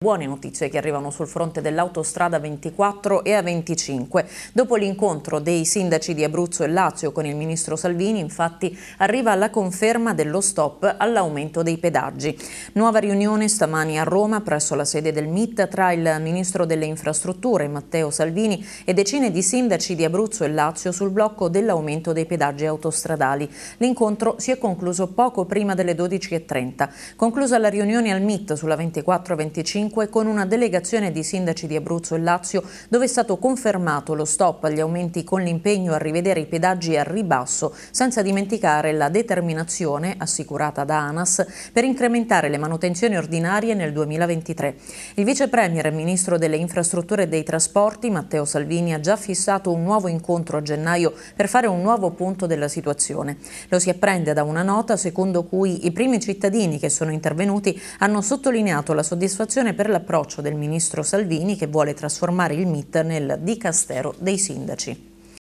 Buone notizie che arrivano sul fronte dell'autostrada 24 e A25. Dopo l'incontro dei sindaci di Abruzzo e Lazio con il ministro Salvini, infatti, arriva la conferma dello stop all'aumento dei pedaggi. Nuova riunione stamani a Roma presso la sede del MIT tra il ministro delle infrastrutture Matteo Salvini e decine di sindaci di Abruzzo e Lazio sul blocco dell'aumento dei pedaggi autostradali. L'incontro si è concluso poco prima delle 12.30. Conclusa la riunione al MIT sulla 24 e 25 2005 con una delegazione di sindaci di Abruzzo e Lazio dove è stato confermato lo stop agli aumenti con l'impegno a rivedere i pedaggi al ribasso, senza dimenticare la determinazione, assicurata da ANAS, per incrementare le manutenzioni ordinarie nel 2023. Il vice premier e ministro delle infrastrutture e dei trasporti, Matteo Salvini, ha già fissato un nuovo incontro a gennaio per fare un nuovo punto della situazione. Lo si apprende da una nota secondo cui i primi cittadini che sono intervenuti hanno sottolineato la soddisfazione per l'approccio del ministro Salvini che vuole trasformare il MIT nel dicastero dei sindaci.